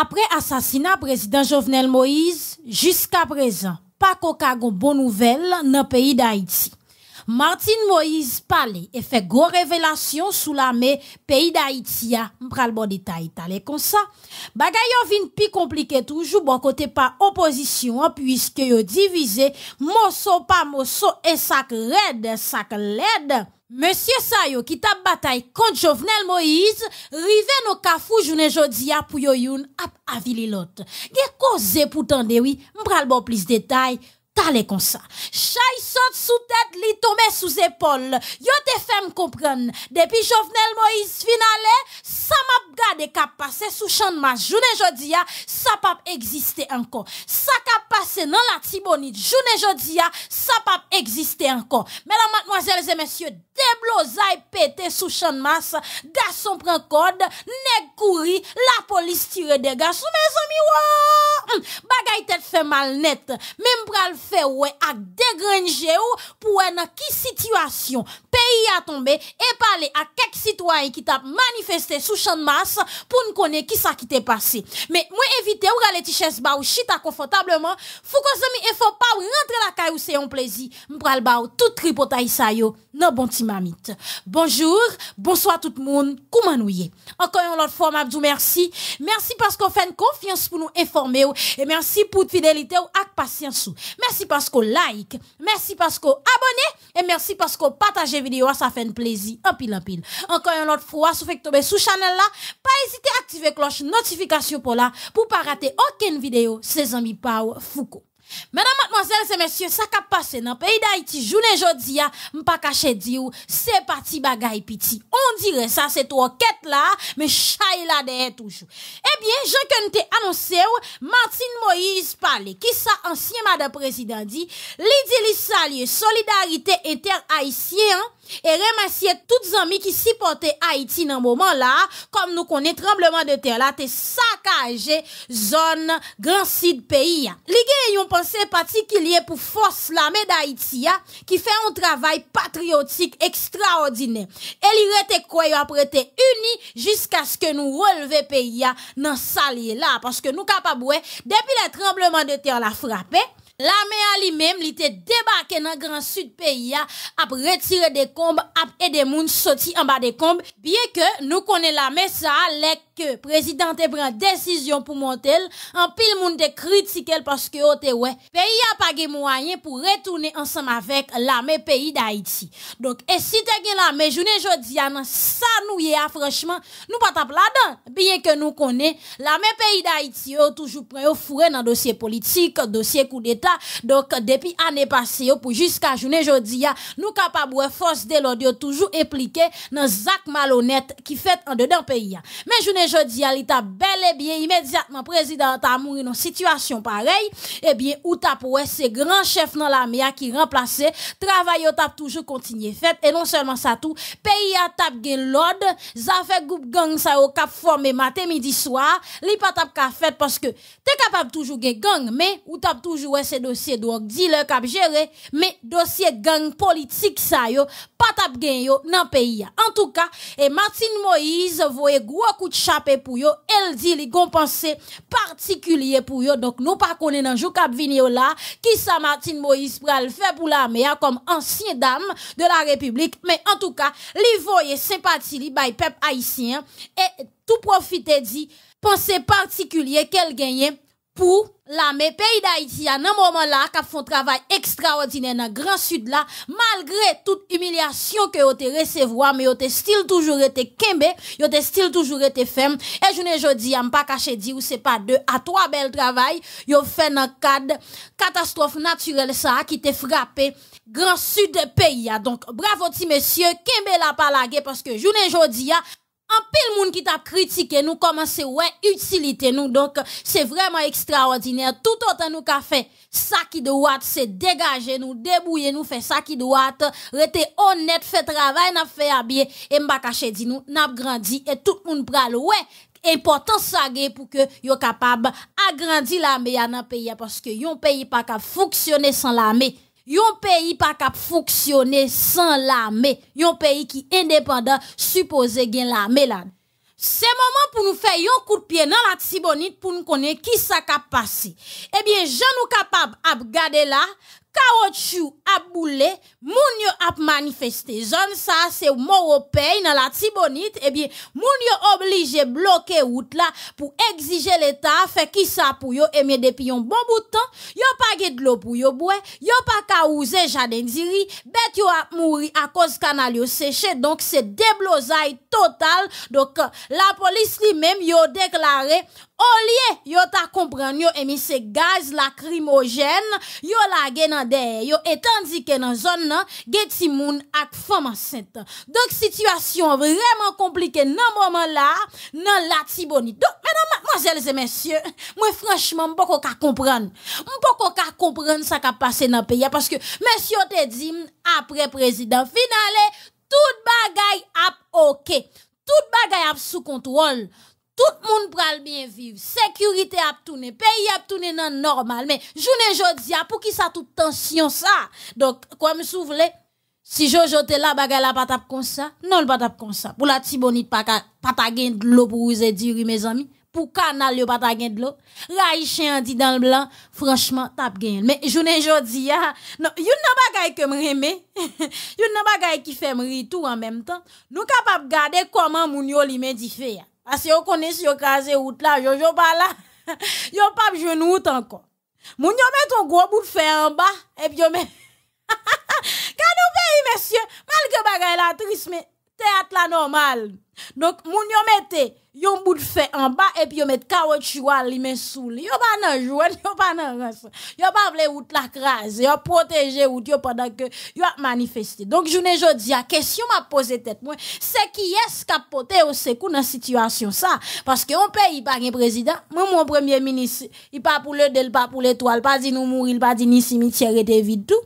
Après assassinat président Jovenel Moïse, jusqu'à présent, pas qu'aucun bonnes nouvelles dans le pays d'Haïti. Martin Moïse parle et fait gros révélation sous l'armée, pays d'Haïti. Hein. M'pral bon détail, comme ça. Bagay yo vin pi compliqué toujours bon côté par opposition hein, puisque yo divisé morceau par morceau et sac red, sac led. Monsieur Sayo qui tape bataille contre Jovenel Moïse, rive nos kafou journée jodia pour youn ap avili l'autre. Gè cause pour tande oui, m'pral bon plus détail parler comme ça. Chay saute sous tête, li tombe sous épaule. Yo te fait me comprendre. Depuis Jovenel Moïse finale, ça m'a gardé cap passer sous champ de ma journée ça pas exister encore. Ça cap passé dans la tibonite journée jodia, ça pas exister encore. Mesdames, mademoiselles et messieurs, déblosaille pété sous champ de masse, garçon prend code, nèg couri, la police tire des garçons, mes amis, Bagaille tête fait mal net, même pral fait ouais à degrenje ou pour pour nan ki situation pays a tombe et parler à quelques citoyens qui tap manifesté sous chan mas pou nou konè ki sa qui te passé Mais moi evite ou gale ti ba ou chita confortablement, fou que zemi et pa ou rentre la caisse ou se yon plaisir mpral ba ou tout tripotay sa yo nan bon ti Bonjour, bonsoir tout moun, comment ou encore une yon lot merci abdou parce Merci parce fèn confiance pou nou informe ou et merci pour fidélité ou ak patience ou parce que like, merci parce que abonnez et merci parce que partagez vidéo, ça fait un plaisir en pile en pile. Encore une autre fois, si vous tomber sous channel là, pas hésiter à activer cloche notification pour là pour pas rater aucune vidéo. C'est amis Pau Foucault. Mesdames, mademoiselles et messieurs, ça cap c'est dans le pays d'Haïti, journée aujourd'hui, je pas caché dire c'est parti bagaille petit. On dirait ça, c'est enquête quête là, mais chaille la derrière toujours. Eh bien, je que te annoncé, Martine Moïse parle, qui ça, ancien madame président dit, li solidarité inter-haïtien hein, et remercier toutes amis qui supportaient Haïti dans moment là, comme nous Le tremblement de terre là, te saccagé zone grand site pays. Les gens ils ont pensé particulier pour force là amè d'Haïtia ki fè an travèl patriotik ekstraordinè. El y re te kwayo apre te uni jisk aske nou releve peya nan salye la. Paske nou kapabouè, depi la trembleman de ter la frapè, L'armée elle même il était débarqué dans le grand sud pays, a retiré des combes, a gens moun sorti en bas des combes. Bien que nous connaissons l'armée, ça, les que président te prend décision pour monter, en pile monde te critiqué parce que le oh, pays a pas de moyens pour retourner ensemble avec l'armée pays d'Haïti. Donc, et si tu as l'armée, journée dis pas, ça nous y a, ah, franchement, nous pas tap là-dedans. Bien que nous connaissons, l'armée pays d'Haïti, oh, toujours prêt au fourré dans dossier politique, dossier coup d'état, donc, depuis l'année passée, jusqu'à journée aujourd'hui, nous capables de force de toujours impliqué dans actes malhonnête qui fait en dedans pays. Mais journée aujourd'hui, l'état bel et bien immédiatement président a une dans situation pareille. et eh bien, ou t'a c'est grand chef dans l'armée qui remplaçait, travail t'a toujours continué fait. Et non seulement ça tout, pays a tap gen l'ordre, ça fait groupe gang ça au cap formé matin, midi, soir, li pas tap ka fait parce que t'es capable toujours gen gang, mais ou tap toujours Dossier donc dit le Cap-Géré mais dossier gang politique ça yo, tap gen yo nan pays ya. En tout cas, et Martin Moïse voye coup de pou yo, elle dit li pense particulier pour yo, donc nous pas konen nan jou kap vini yo la, ki sa Martin Moïse pral fè pou la mea comme ancienne dame de la République mais en tout cas, li voye sympathie li bay pep haïtien et tout profite di, pense particulier kel genye pour l'armée pays d'Haïti à un moment là qui font travail extraordinaire dans grand sud là malgré toute humiliation que ont été recevoir mais ont still toujours été kembe ont still toujours été ferme et je ne jodi pas caché dire ou c'est pas deux à trois belles travail ont fait dans cadre catastrophe naturelle ça qui t'est frappé grand sud pays donc bravo ti monsieur kembe la palage parce que je ne jodi en pile monde qui t'a critiqué nous commencé ouais utilité nous donc c'est vraiment extraordinaire tout autant nous qu'a fait ça qui doit c'est dégager nous débrouiller nous faire ça qui doit rester honnête fait travail n'a fait à bien et pas cacher dit nous n'a grandi et tout le monde pral ouais important ça pour que yo capable agrandir l'armée dans pays parce que yon pays pas qu'à fonctionner sans l'armée Yon pays pas cap fonctionner sans l'armée. Yon pays qui indépendant supposé gen l'armée là. C'est moment pour nous faire un coup de pied dans la Tibonite pour nous connaître qui sa cap passé. Eh bien, je nous capable à regarder là Kaoutchou a boulé, moun yo a manifesté. Zone ça, c'est pays dans la Tibonite. Eh bien, moun yo obligé bloquer route là pour exiger l'État fait qui ça pour yo. et bien, depuis un bon bout de temps, yo pas de l'eau pour yo boire, yo pas ka ouze jardin diri, bête yo a mouri à cause canal yo séché. Donc, c'est déblosaille total. Donc, la police lui-même yo déclaré au lieu yo ta yo émis eh, ces gaz lacrymogène, yo lagé nan yo et tandis que dans zone nan ak Donc situation vraiment compliquée nan moment là nan la Donc mesdames mademoiselles et messieurs, moi franchement m'poko ka comprendre. M'poko ka comprendre ça qui passé dans pays hein, parce que monsieur te dit après président final, eh, tout bagay ap OK. Tout bagay ap sous contrôle tout le monde pral bien vivre, sécurité a tourné, pays a tourné nan normal, mais journée jodi a pour qui ça toute tension ça. Donc comme vous voulez, si Jojo te là bagay la patap comme ça, non le patap comme ça. Pour la tibonite pas pas de l'eau pour vous dire mes amis. Pour canal yo pas de l'eau. Raïchien dit dans le blanc, franchement tap gain. Mais journée jodi a, non, you nan bagay que m'remé. you nan bagay qui fait rire tout en même temps. Nous capable garder comment moun yo li différent. Parce que vous si vous casez route là, yo yo pas là. Yo pas besoin de route encore. Moun yo met ton gros bout de fer en bas, et puis yo met. Quand nous pays, messieurs, malgré bagay la triste, mais théâtre la normal. Donc, moun yo mette yon bout de fait en bas et puis yon met caoutchouc à lui sous Ils Yon pas nan jouen, yon pas nan Ils Yon pas vle out la crase, yon protégé out pendant que yon a manifesté. Donc journée jodi a question m'a posé tête moi, c'est qui est-ce qui a porté au secours dans situation ça parce que on pays pas un président, moi mon premier ministre, il pas pour le del pas pour l'étoile, pas dit nous mourir, pas dit ni cimetière était vide tout.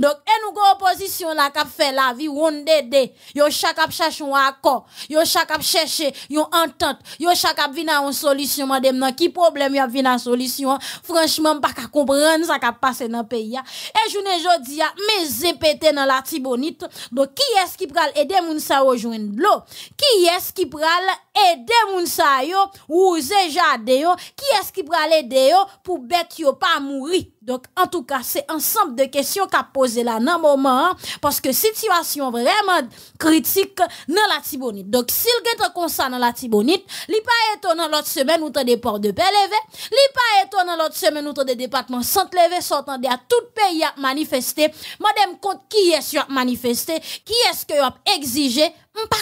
Dok e nou go oposisyon la kap fe la vi wonde de Yo chakap chache wakor Yo chakap chache yon entente Yo chakap vina yon solisyon madem nan Ki problem yon vina solisyon Franchman pa ka kompran sa ka pase nan peya E jounen jodi ya me zepete nan la tibonit Dok ki eski pral ede mounsa wajwen blo Ki eski pral ede mounsa yo Ou zeja deyo Ki eski pral ede yo pou bet yo pa mouri Donc, en tout cas, c'est ensemble de questions qu'a posé là dans moment, hein, parce que situation vraiment critique dans la Tibonite. Donc, s'il y a comme dans la Tibonite, il pas étonnant l'autre semaine, ou des portes de paix li il pas étonnant l'autre semaine, ou des départements sans lever, sortant à tout pays à manifester. Madame, compte qui est-ce qui a manifesté, qui est-ce que a exigé, on pas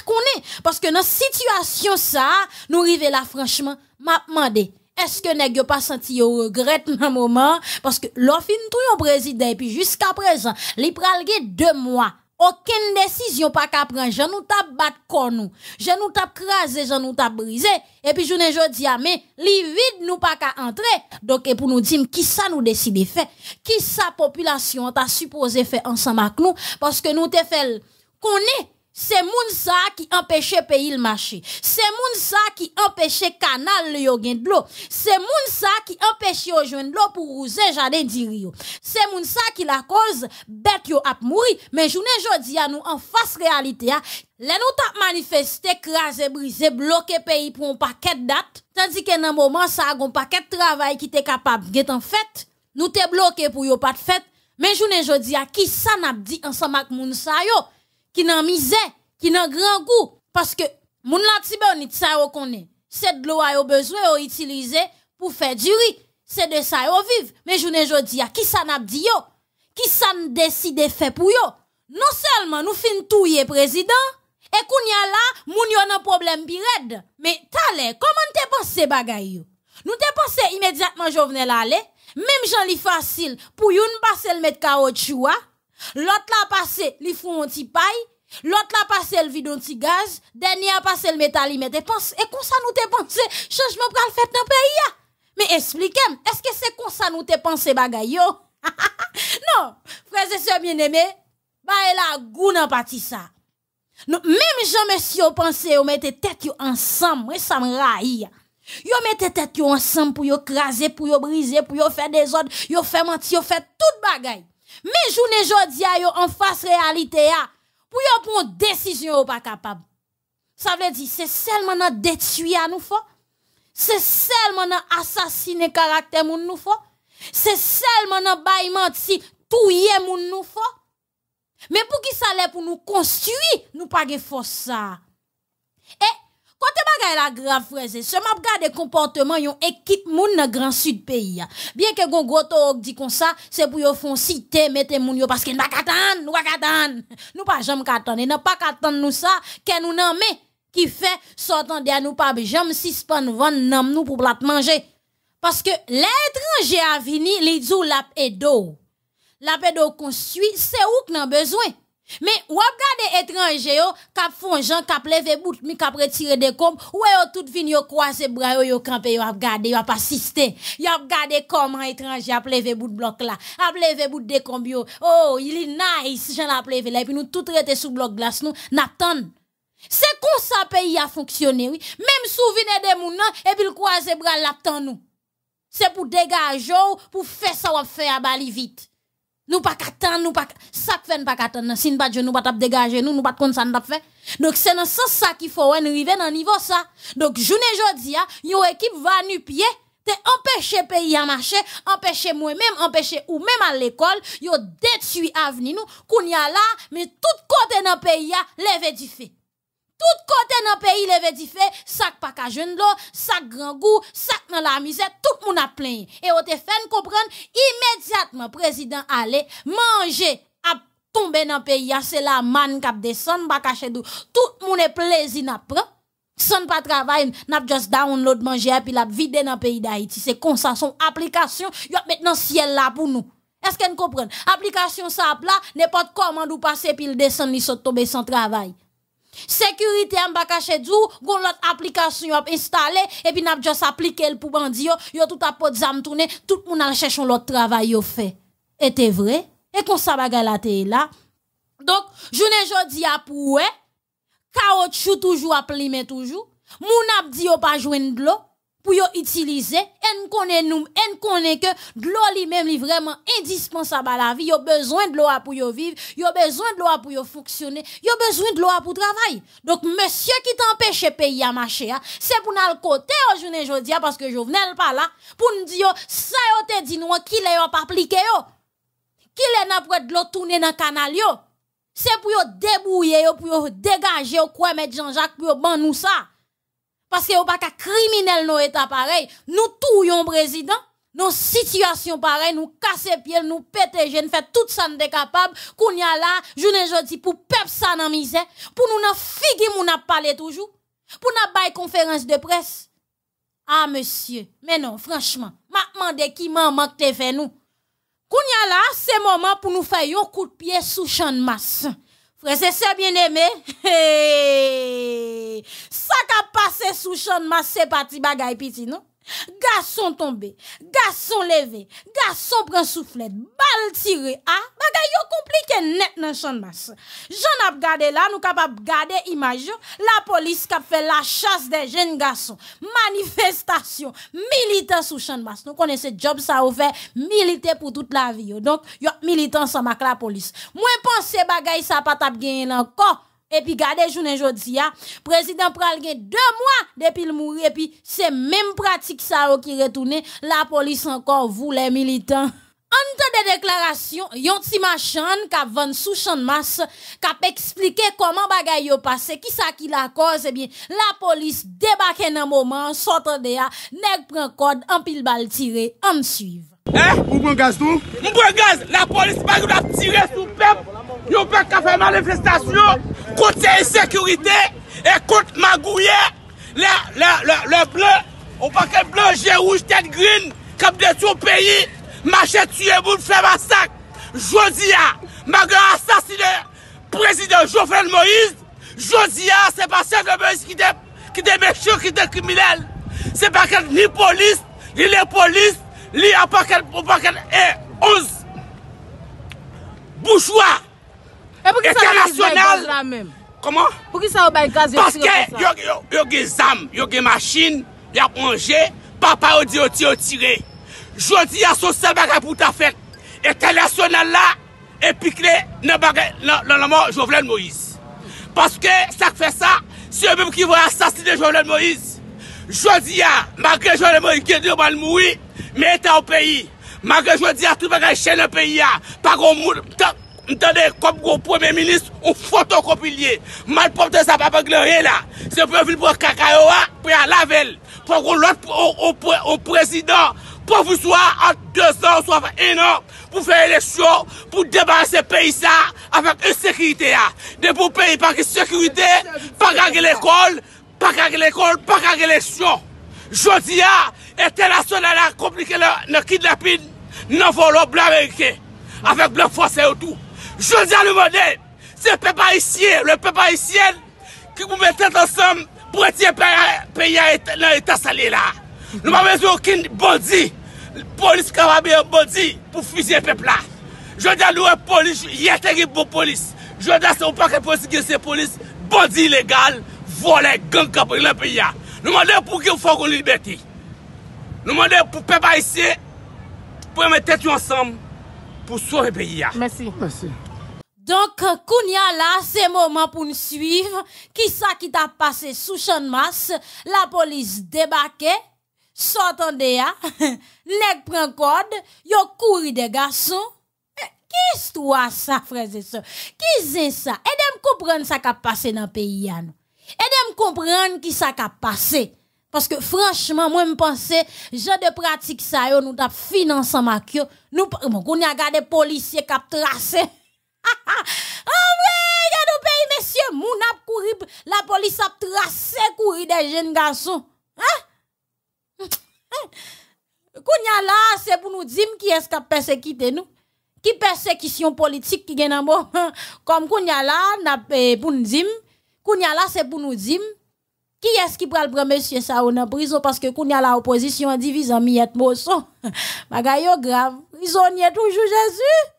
Parce que dans situation ça, nous arrivons là, franchement, m'a demandé est-ce que nest pas senti au regret dans moment parce que l'offre tout un président et puis jusqu'à présent les pralgué deux mois aucune décision pas qu'à prendre je nous tape battre nous je nous tape craser je nous pas briser et puis je n'ai à mais les nous pas qu'à entrer donc et pour nous dire qui ça nous décide fait qui sa population t'a supposé faire ensemble avec nous parce que nous t'es fait connaître c'est moun ça qui empêchait pays le marché. C'est moun ça qui empêchait canal le de l'eau. C'est moun ça qui empêchait yo de l'eau pour rouser jardin d'Irio. C'est moun qui la cause bête yo ap mouri. Mais journée jodi à nous en face réalité a, les nous tap manifesté, crasé, brisé, bloqué pays pour un paquet de dates. Tandis que dans moment ça a un paquet de travail qui était capable d'être en fait. Nous te bloqué pour yo pas de fête. Mais journée jodi à qui ça n'a dit ensemble avec moun sa yo? qui n'a misé, qui n'a grand goût, parce que mon lantibonite ça yo connaît. C'est de l'eau a besoin de utiliser pour faire du riz. C'est de ça qu'on vit. Mais je ne dis à qui ça n'a dit yo? Qui ça décide faire pour yo? Non seulement nous fin touyer président, et qu'on y a là, moun yon un problème pired. Mais t'allais, comment t'es passé bagay Nous t'es passé immédiatement là aller, même j'en li facile pour yon passer le mettre vois? L'autre la passé, li font un petit paille. L'autre la passé, elle vide un petit gaz. Dernier a passé, le métal, il met des penses. Et comme ça, nous te pensé, changement pour le fait d'un pays. Mais expliquez-moi, est-ce que c'est comme ça nous te pensé bagay non, frères et sœurs bien-aimés, bah, elle a goût dans parti ça. Non, même gens monsieur pensé, on mettez tête ensemble, et ça me raille. Yo mettez tête ensemble pour yo craser, pour yo briser, pour yo faire des ordres, yo faire mentir, yo faire toute bagaille. Mais journée jodi yo en face réalité a. Pour yo une décision pas capable. Ça veut dire c'est seulement dans détruire nous C'est seulement dans assassiner caractère moun nous C'est seulement dans bail menti touyer moun nous Mais pour qui ça l'est pour nous construire, nous pas de ça. Et Kote bagay la grave. se map gade comportement yon ekip moun nan sud peyi Bien que gon groto c'est di kon c'est se pou yo fon site mette moun yo parce nou pa katan, nou pa katan. Nou pa jam katan, Ils pa katan nou sa, ke nou nan ki fe de nou pa be jam sispan van nou pou plat l'étranger a vini, li lap Lap ouk besoin mais ou regardez étranger yo k'ap fon jan k'ap leve bout mi k'ap retire des comb ou e yo tout vini yo croiser bras yo yo camper yo ap gade yo ap assister yo ap gade comment étranger ap leve bout bloc là ap leve bout des comb yo oh il est nice jan ap leve là et puis nous tout rete sous bloc glace nous n'attend c'est comme ça pays a fonctionné oui même souvenir des moun nan et puis le croiser bras l'attend nous c'est pour dégager pour faire ça ou faire à Bali vite nous pas attendre, nous pas ça fait nous pas attendre. Si nous pas nous pas dégager nous, nous pas comme ça nous fait. Donc c'est dans ce sens ça qu'il faut arriver dans niveau ça. Donc journée jodi a, hein, une équipe va nu pied te empêcher pays à marcher, empêcher moi-même, empêcher ou même à l'école, yo détruit avenir nous, qu'on y a là, mais tout côté dans pays a hein, lever du fait tout côté dans pays levé dit fait sac pas jeune l'eau sac grand goût sac dans la misère tout monde a plein et on te fait comprendre immédiatement président allez manger tomber dans pays ah, c'est la manne qui descend pas tout le monde est plaisir n'a prend son pas travail n'a just download manger puis l'a vider dans pays d'Haïti c'est comme ça son application y a maintenant ciel là pour nous est-ce qu'on comprend application ça là n'importe comment nous passer puis descend il sont tomber sans travail Sécurité en bas caché du, gon l'autre application a installé et puis n'a juste appliqué le pour bandi yo, tout a pot zam tourné, tout le monde a cherché l'autre travail yo fait. Et vrai et qu'on ça bagay la là. Donc, journée jodi a pour chaos toujours a toujours. Moun ap di yo pas joindre de l'eau pour utiliser et connaît nous et connaît que l'eau lui-même est vraiment indispensable à la vie y besoin de l'eau pour vivre y a besoin de l'eau pour fonctionner y a besoin de l'eau pour travailler donc monsieur qui t'empêche pays à marcher hein, c'est pour nous côté aujourd'hui parce que je venais pas là pour nous dire ça yo te dit nous qui l'a pas appliqué yo qui n'a pas de l'eau tourner dans canal c'est pour débrouiller pour dégager quoi mettre Jean-Jacques pour ban nous ça parce que pas qu'à criminel nos états pareil nous touillons président nos situations pareille nous casser pieds, nous péter nous fait tout ça n'est capable qu'on y a là journée jodi pour peuple ça dans misère pour nous n'a figue on n'a parler toujours pour n'a bail conférence de presse ah monsieur mais non franchement m'a demandé qui manqué te fait nous qu'on y a là c'est moment pour nous faire un coup de pied sous champ de masse Frère, c'est sœurs bien-aimés, ça qui a passé sous champ de masse, c'est parti bagaille petit, non? Garçon tombé, garçon levé, garçon prend soufflette bal tiré, ah, bagay sont compliqué net nan champ de masse. J'en a regardé là, nous capable gade image, la police a fait la chasse des jeunes garçons, manifestation, militant sous champ de masse. Nous connaissons job ça ouvert. fait, militer pour toute la vie, donc, yo militant avec la police. Moi pense bagay sa pas gen encore. Et puis, regardez, journée aujourd'hui, le président pral deux mois depuis le mourir. Et puis, c'est même pratique ça qui retourne. La police encore, vous, les militants. Entre des déclarations, yon machin machan, kap sous champ de masse, a expliqué comment choses yo passé, qui ça qui la cause, eh bien, la police débarque un moment, sorte de ya, pas un code, en pile balle tiré, en suive. Eh, ou prend gaz tout? Ou prend gaz, la police bagay la tirer sous peuple! yo pek ka fe manifestasyon, kont se esekurite, e kont magouye, le ble, ou pa ke ble, je ouj ten grin, kap de sou peyi, machet tuye moun, fe masak, jodi ya, maga asasine, prezident Jofren Moïse, jodi ya, se pasen de Moïse, ki de mechou, ki de kriminel, se pa ken ni polis, li le polis, li a pa ken, ou pa ken, e, eh, ouz, bouchoua, Ete lan syonan la, pou ki sa ou bay gaz yon si yo pe sa. Yon ge zam, yon ge machin, yon ge papa ou diotir ou tire. Jodi ya sou se bagay pouta fen, ete lan syonan la, epikne, nan bagay nan laman Jovelen Moiz. Paskè, sak fe sa, syon be pou ki voy a saside Jovelen Moiz. Jodi ya, magre Jovelen Moiz, gen di ou ban moui, me ete ou peyi, magre Jodi ya, tou bagay chen ou peyi ya, pa gon moul, tok, M tande kom gwo premye minis ou foton kopilye. Mal popte sa pa pa glorye la. Se pou yon fil pou yon kaka yo a, pou yon lavel. Pon kon lot pou yon prezident. Pon pou sou a, an 2 an, sou a fè enan pou fè eleksyon. Pou debare se peyi sa, afèk e sekirite ya. De pou peyi pake sekirite, pake a gè l'ekol, pake a gè l'ekol, pake a gè eleksyon. Jodi ya, ete la son ala komplike nou kid lapin, nou folo blan amerike. Afèk blan fwase ou tou. Jou di an nou mwande, se pepe a isye, le pepe a isye, ki mw mwen tete ansam pou eti e peya etan sali la. Nou mwame sou okin bondi, polis karame, bondi pou fizi e pepla. Jou di an nou e polis, ye terib bo polis. Jou di an se ou pa ke polis gye se polis, bondi ilegal, vole, ganga pou eti le peya. Nou mwande pou ki mwen fokoun liberti. Nou mwande pou pepe a isye, pou mwen tete yon ansam pou sou eti peya. Donc, a là, c'est moment pour nous suivre. Qui ça qui t'a passé sous champ de masse? La police débarqué, sortant de ya, nèg prend code, yo couru des garçons. Qui histoire ça, frères et sœurs? Qui c'est ça? Aidez-moi comprendre ça qui a passé dans le pays. Aidez-moi comprendre qui ça qui a passé. Parce que franchement, moi, je pensais, que de pratique ça, nous t'a financé ma Nous, on a gardé policiers qui ont tracé. Amre, dans pays, messieurs, moun ap kouri, la police a tracé kouri des jeunes garçons. Hein? hein? Kounya la, c'est pour nous dire qui est-ce qui a persécuté nous. Qui persécution politique qui gagne bon. Comme Kounya la, n'a eh, pour nous dire, Kounya là, c'est pour nous dire qui est-ce qui prend le prendre monsieur ça nan prison parce que Kounya la opposition divise en miette grave, Bagayo grave. Prisonnier toujours Jésus.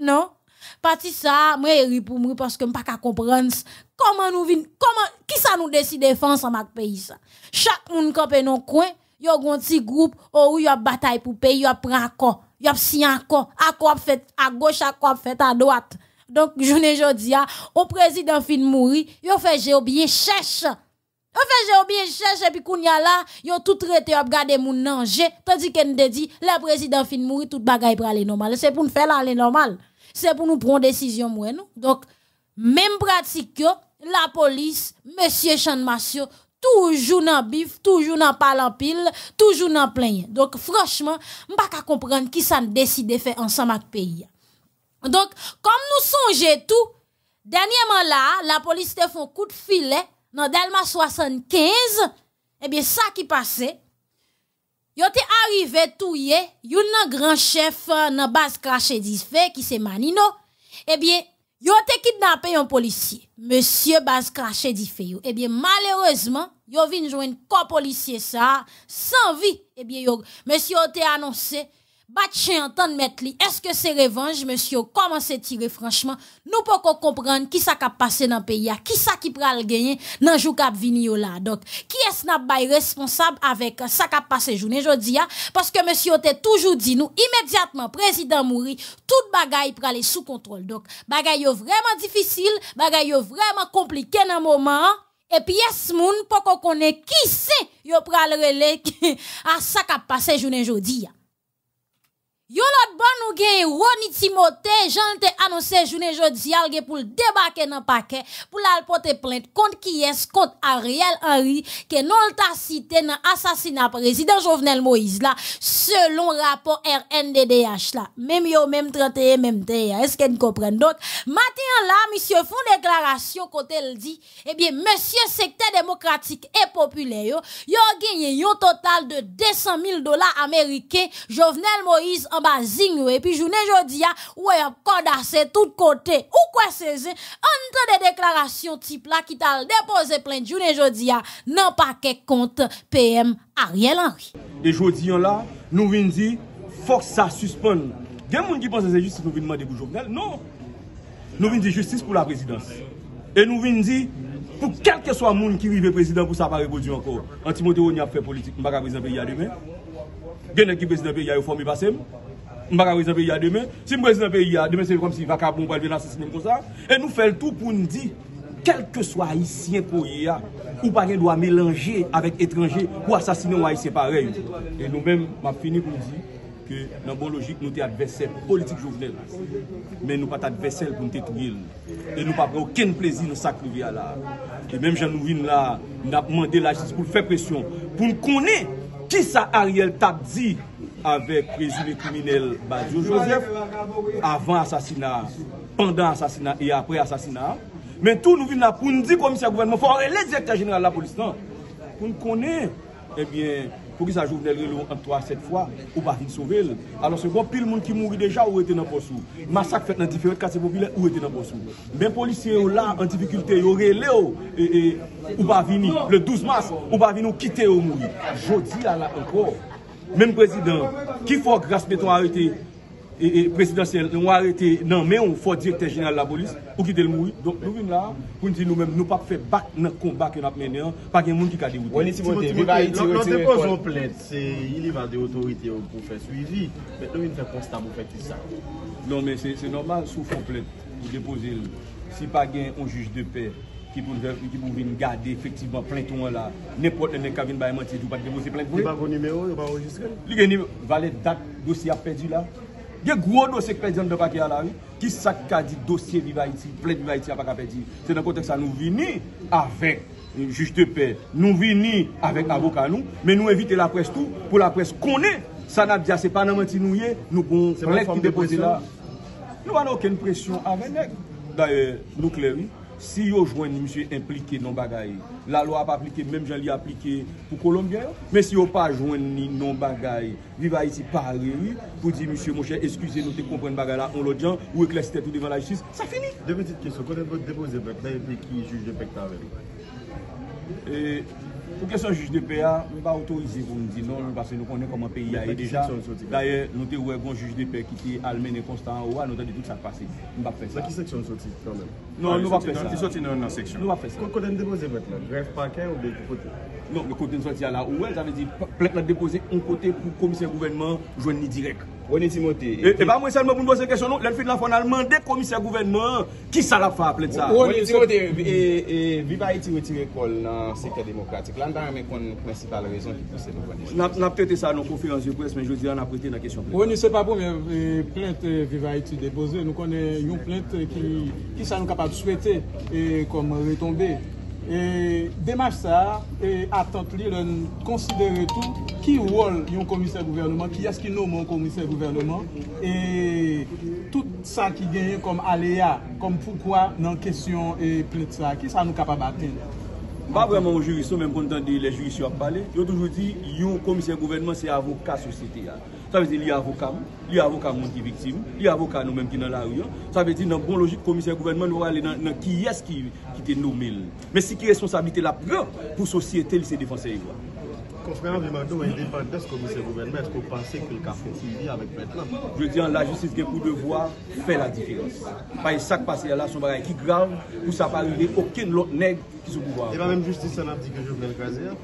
Non. Parti ça, moi, e ri pour moi parce que je ne pas comprendre comment nous vin, comment, qui ça nous décide de faire ensemble pays Chaque monde est dans coin, a un petit groupe, oh oui, a bataille pour pays, a prend accord, un signe accord, accord fait à gauche, accord fait à droite. Donc, journée jodi a, au président fin mouri, a fait j'ai bien cherche. Yon fait j'ai bien cherche, et puis kounya là, a tout traité, yo gade moun nanje, tandis que de dit, le président fin mouri, tout bagay aller normal. C'est pour nous faire aller normal c'est pour nous prendre décision moi donc même pratique la police monsieur Chanmassio, toujours dans bif toujours dans parlant pile toujours dans plein donc franchement pas pas comprendre qui ça décide faire ensemble avec pays donc comme nous songeons tout dernièrement là la police te un coup de filet dans Delma 75 et bien ça qui passait Yo te arrivé touye, yon nan grand chef euh, nan base craché d'Ife qui c'est Manino. Eh bien, yo te kidnappé un policier. Monsieur base craché d'Ife. Eh bien, malheureusement, yo vin joindre corps policier ça sans vie. Eh bien, yo monsieur yo te annoncé Batche entend mettre li. Est-ce que c'est revanche, monsieur? Comment c'est tiré, franchement? Nous pouvons comprendre qui ça qui passé dans le pays, qui ça qui pral gagner dans le jour qui là. Donc, qui est-ce responsable avec ça qui a passé journée aujourd'hui? Hein? Parce que monsieur était toujours dit nous, immédiatement, président mouri, tout bagay pral sous contrôle. Donc, yo vraiment difficile, bagaille vraiment compliqué dans le moment. Hein? Et puis, yes, moun, pour qu'on connaît qui c'est, yo pral relais à ça qui passé journée aujourd'hui. Yo lot bon nou gen Roni Timote, jan te annoncé journée jodi al gen pour débarquer dans nan pour pour porter plainte contre qui est-ce? Contre Ariel Henry, que non ta cité nan assassinat président Jovenel Moïse là. selon rapport RNDDH là, même yo, même 31, mem Est-ce qu'elle comprend? Donc, matin là, Monsieur font déclaration côté quand dit eh eh monsieur secteur démocratique et Populaire, yo, yo gagné un total de 200 000 dollars américains. Jovenel Moïse et puis journée jodi ah, a ou en de tout côté ou quoi saisir entre des déclarations type là qui t'a déposé plein journée jodi a ah, non paquet compte PM Ariel Henry et jodi là nous vinn dire faut que ça suspend des gens qui pense c'est juste nous vinn demander pour non nous de dire justice pour la présidence et nous de dire, pour quel que soit monde qui vive président pour ça pas reproduire encore antimoteo on a fait politique m'pa président pays demain gens qui président pays a formé passer Mbaka rezin apè ya demè, si mbè rezin apè ya, demè se yon kom si vaka bon pa yon vè nan sè si men kon sa. E nou fèl tout pou n'di, kelke swa hisyen koye ya, ou pa gen do a mélanger avèk etranje ou asasine wè yon se parey. E nou mèm m'a fini pou n'di, ke nan bon logik nou te advesè politik jounel. Men nou pat advesèl pou nou te touyel. E nou pa prè ou ken plèzi nou sak nou vè ala. E mèm jan nou vin la, nou ap mwande la jis pou l'fè presyon, pou l'kounè. Qui ça Ariel tap dit avec présumé criminel Badiou Joseph avant assassinat, pendant assassinat et après assassinat? Mais tout nous pour pour nous dire commissaire le gouvernement, Il les directeur général la police non? Pour nous connaître, eh bien... Pour que ça le Relo en 3 7 fois, ou pas venir sauver. Alors c'est bon pile monde qui mourit déjà ou était dans poste. Massacre fait dans différents quartiers populaires ou était dans poste. Même policiers là en difficulté, ils relé et, euh, euh, ou pas venir le 12 mars, ou pas venir quitter ou mourir. Jodi là encore. Même président qui faut grâce béton arrêter E presidansyen, nou a rete nan men ou fote direkter jenal la bolis Ou ki del moui Donk nou vin la, pou nje nou men nou pape fe bak nan kon bak nan ap men nan Pa gen moun ki ka de wote Non depo zon plet, se ili va de otorite ou pou fè suivi Met nou vin fè konstan mou fè ki sa Non men se normal sou fon plet Ou depo zil Si pa gen on juj de pè Ki pou vin gade efektivman plentou an la Nèpote nen kavin baye manti Jou pa gen moun se plentou Li gen ni valet dat dosya pedi la? Gye gwo do sekpe diyan de pake a la vi Ki sak ka di dosye viva iti Plek viva iti a pake a pe di Se de kontek sa nou vini Avek juj bon de pe Nou vini avek avok anou Men nou evite la pres tou Po la pres koni Sanab diya se panamati nou ye Nou bon plek ki depozi la Nou wane oken presyon ave nek Da ye nou klem Si yo jwen ni msye implike nan bagay La lo ap aplike, menm jan li aplike Pou Kolombia Men si yo pa jwen ni nan bagay Viva iti pari Pou di msye monshe, eskuse nou te kompren bagay la On lo djan, ou ek leste tout devan la jistis Sa fini Deme dit keso, konen pot depoze bet Ne yon ki juj de pekta veri Fou kesyon juj de pe a, mwen ba otou izi pou mwen di non, mwen ba se nou konnen koman pe yay deja, daye nou te ouwe bon juj de pe ki ti almen e konstant, ouwa nou ta di tout sa pase, mwen ba fè sa. Mwen ki seksyon nou soti? Non, nou va fè sa. Mwen te soti nan seksyon? Nou va fè sa. Kote nou depoze vet lan? Gref parke ou de kote? Non, kote nou soti ala ouwe, zave di plek la depoze un kote pou komisyen gouvenman jwen ni direk. Wony Timote, e... E ba mwen se an mwen pou mwen se kèsyon nou, lèn fèd la fon alman, euh, de komisyè gouvernement, ki sa la fa plèt sa? Wony Timote, e... E Viva Iti wè ti rekol nan sekè demokratik, lan dè an men kon prinsipal rezon ki pwè se nou kon nè. N ap tètè sa nan kon fè an zyè pwès, men jè di an ap prètè nan kèsyon plèt. Wony, se pa pou, mwen plèt Viva Iti depoze, nou konè yon plèt ki sa nou kapab souètè, e kom retombe... E Demaj sa, atant li loun konsidere tou ki wol yon komisyen gouvernman, ki yas ki noum yon komisyen gouvernman, e tout sa ki genye kom aleya, kom poukwa nan kesyon e plet sa, ki sa nou kapabate? Ba vreman ou juri sou men kontan di le juri sou ap bale, yo toujou di yon komisyen gouvernman se avokat sosite ya. Sa vezi li avokam, li avokam moun ki viktim, li avokan moun menm ki nan la riyan. Sa vezi nan bon logik komisyen gouvenman nou alen nan ki yes ki te nomel. Men si ki responsabilite la pre, pou sosyete li se defanse yi vwa. Konfrenan vi mato wè yi defanse des komisyen gouvenman, et pou panse ki l ka fonsi li avik petan. Je di an la justice gen pou devwa, fè la diferans. Pa yi sak pase yal la sombara yi ki grav, pou sa parire oken lot neg ki sou pou vwa. E va menm justice an ap di gen jounel gazir?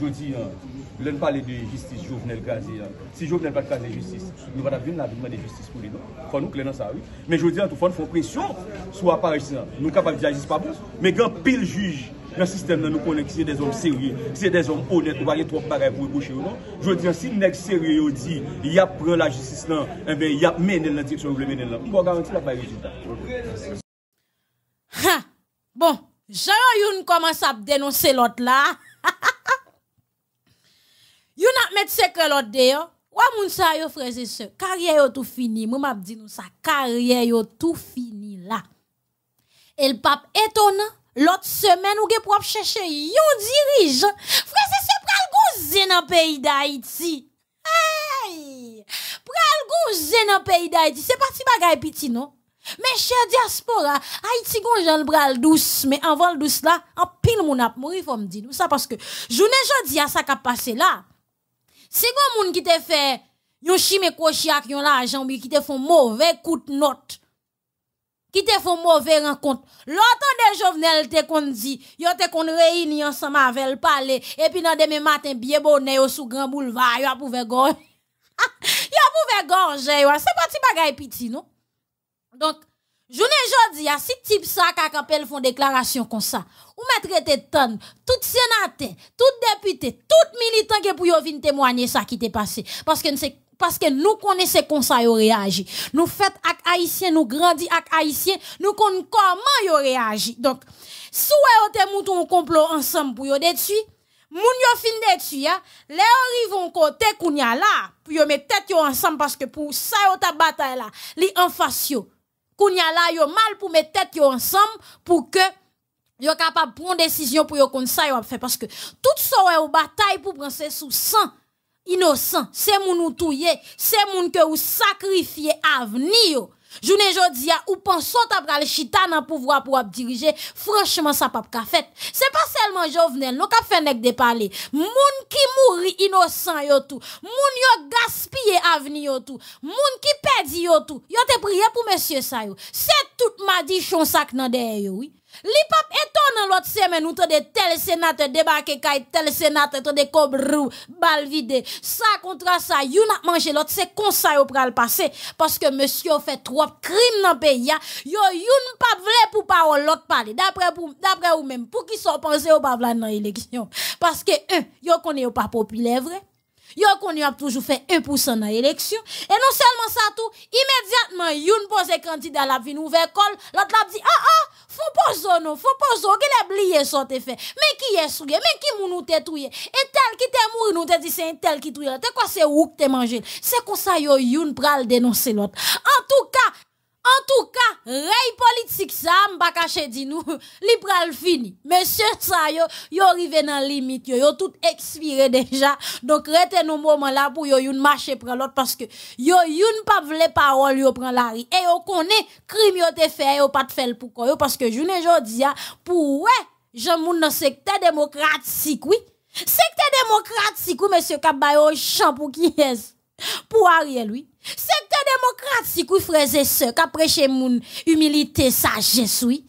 Je di an... Le n pale de justice jovenel kaze Si jovenel pat kaze justice Nou vat ap vin la binman de justice pou li nou Fon nou klenan sa ou Men jodi an tou fon fon presyon Sou apare sinan Nou kapap di agis pa bous Men gen pil juj Nan sistem nan nou konen ki se de zon serye Se de zon ponet Ou vaye trok parev Ou e boucher ou nan Jodi an si nek serye yo di Yap pren la justice nan Enve yap menen la direksyon Ou menen la Kwa non? garanti la baye rezultat Ha! Bon Jaya yon koman sa ap denon se lot la Ha ha ha Yon ap met secret lot de yo. Wa moun sa yo et se. carrière yo tout fini. Mou dit nou sa. Carrière yo tout fini la. El pap étonnant, l'autre semaine ou ge prop chèche yon dirigeant. Frère, se pral gouze nan peyi d'Haïti. Hey! Pral gouze nan peyi d'Haïti. C'est pas si bagay piti non. Mes chers diaspora, Haïti gon jan le bral douce, mais anvan l douce la, en pile moun ap mouri fòm di nou parce que jounen jan jodi a sa kap pase la, si gon moun qui te fait yon chime koshi ak yon l'argent, mais qui te font mauvais coup de note. Qui te font mauvais rencontre. L'autant des Jovenel te kon dit, yo te kon réuni ensemble avec palais, et puis dans demain matin, bien bonnet au sous grand boulevard, yo pouvait gorge. yo pouvait gorge, yo. C'est pas ti bagay piti, non? Donc, Joune y a si type sa kakapel font déclaration comme ça. Ou mettre des tonnes, tout sénatées, tout député, tout militant qui pour yo vin témoigner ça qui t'est passé. Parce que parce que nous connaissons comment ils réagi. Nous faisons avec Haïtiens, nous grandissons avec Haïtiens, nous connaissons comment ils réagi. Donc, si vous avez un complot ensemble pour vous détruire, vous avez fini de détruire. Les arrivants côté qu'on y a là, pour vous mettre tête ensemble, parce que pour ça, vous avez bataille là, les en face kounya là yo mal pour mettre tête ensemble pour que yo capable prendre décision pour yo comme ça yo fait parce que tout ça ou bataille pour prendre sous sang innocent c'est qui nous touyer c'est moun que vous sacrifier avenir Jounen jodia, ou pensons t'a pral chita nan pouvoir pour diriger, franchement ça pas ka fait. C'est pas seulement Jovenel, nous ka fait nek de parler. Moun ki mouri innocent yo tout, moun yo gaspiller avenir yo tout, moun ki perdi yo tout. Yo te prié pour monsieur ça yo. C'est tout m'a dit chon sac nan derrière oui. Li pap étonnant l'autre semaine nous des tel sénateur débarquer tel sénateur des des bal vide ça contre ça you n'a mangé l'autre c'est comme ça yo le passer parce que monsieur fait trop crimes dans le pays ils yo you pas vrai pour l'autre parler d'après pour d'après ou même pour qui soient penser au pas dans l'élection parce que un yo connaît pas populaire vrai Yo qu'on y a toujours fait 1% dans l'élection et non seulement ça tout immédiatement youn candidats candidat la vie nouvelle colle l'autre l'a dit ah ah pas pozo faut pas pozo, ki bliye son te fe. Mais qui est men mais qui nous te Et tel qui te mouru, nous t'a dit, c'est un tel ki Te kwa se que t'es mangé C'est comme ça, yo une pral dénoncée, l'autre. En tout cas... En tout cas, rey politique sa, m'a pas di nou, li pral fini. Monsieur sa yo, yo rive nan limite. yo, yo tout expiré déjà. Donc rete nous moment là pour yo yon prend l'autre parce que yo yon pa vle parole yo prend la ri. E yo connaît krim yo te fait, yo pas fel pou kon Parce que que jodi ya, pou we, Pourquoi? moun nan secteur démocratique, oui. Secteur démocratique, oui, Monsieur kap bayo chan pou ki pour Pou Pour oui que démocratique, ou frères et sœurs, qu'après chez moun, humilité, sagesse, oui.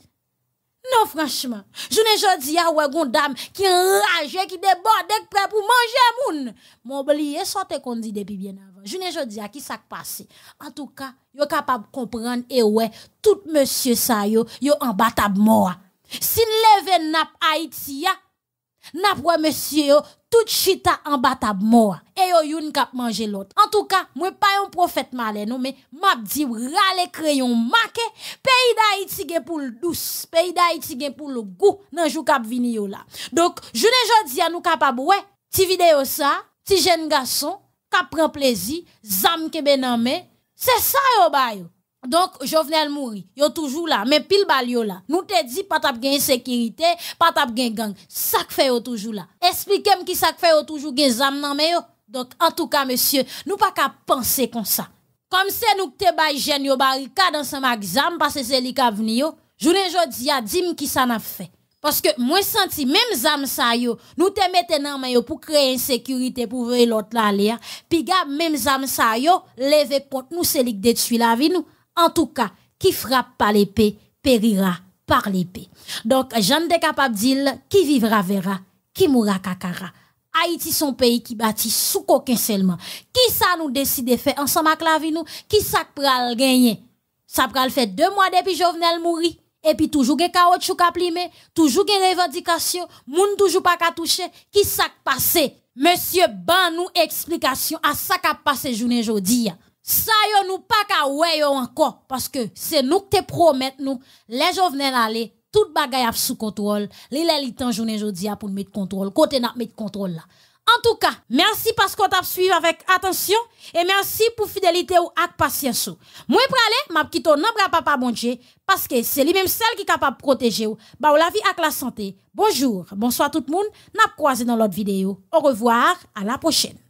Non, franchement, je ne dis à ouais, dame qui enrage, qui déborde, prêt pour manger moun. Mon oublié, sortez qu'on dit depuis bien avant. Je ne dis à qui ça passé En tout cas, yo capable de comprendre, et ouais, tout monsieur ça yo, yo en bataille mort. Si levé nap Haïti, N'après monsieur, tout chita en bas tab mort. Et yo youn kap manje l'autre. En tout cas, moi pas un prophète malé non, mais m'a dit rale crayon marqué. Pays d'Haïti gen pour le douce, pays d'Haïti gen pour le goût nan jou kap vini yo la. Donc, je ne jodi à nous capable ouais, ti vidéo ça, ti jeune garçon kap prend plaisir, zam ke ben main. C'est ça yo ba yo. Donc, Jovenel mouri, yo toujours là, mais pile bal yo là. Nous te dit pas tap gen sécurité, pas tap gen gang. Ça fait yo toujours là. Expliquez-moi qui ça fait yo toujours gen zam nan mais yo. Donc, en tout cas, monsieur, nous pas qu'à penser comme ça. Comme c'est nous te bay jeune yo barricade ensemble avec zam parce que c'est li ka vini yo. Journée jodi a dim qui ça n'a fait. Parce que moi senti même zam ça yo, nous te mette nan mais yo pour créer sécurité pour veiller l'autre là là. Puis gars même zam ça yo, lever contre nous c'est li détruit la vie nous. En tout cas, qui frappe par l'épée périra par l'épée. Donc, capable de dire qui vivra verra, qui mourra kakara. Haïti son pays qui bâtit sous coquin seulement. Qui ça nous décide de faire ensemble avec la vie nous? Qui ça pral gagner? Ça pral fait deux mois depuis Jovenel mourir Et puis toujours gen caoutchouc à plimé, toujours gen revendication, moun toujours pas ka toucher. Qui ça passé? Monsieur, ban nous explication à ça qu'a passé journée aujourd'hui ça yo nous pas qu'à ouais encore parce que c'est nous qui te promettons nous les jeunes aller tout bagay a sous contrôle les temps journée jodi pour mettre contrôle côté n'a mettre contrôle en tout cas, merci parce qu'on t'a suivi avec attention et merci pour fidélité ou ak patience. Moi aller, m'a quitté bra papa bon Dieu parce que c'est lui même celle qui est capable de protéger ou bah la vie avec la santé. Bonjour, bonsoir tout le monde. N'a croisé dans l'autre vidéo. Au revoir, à la prochaine.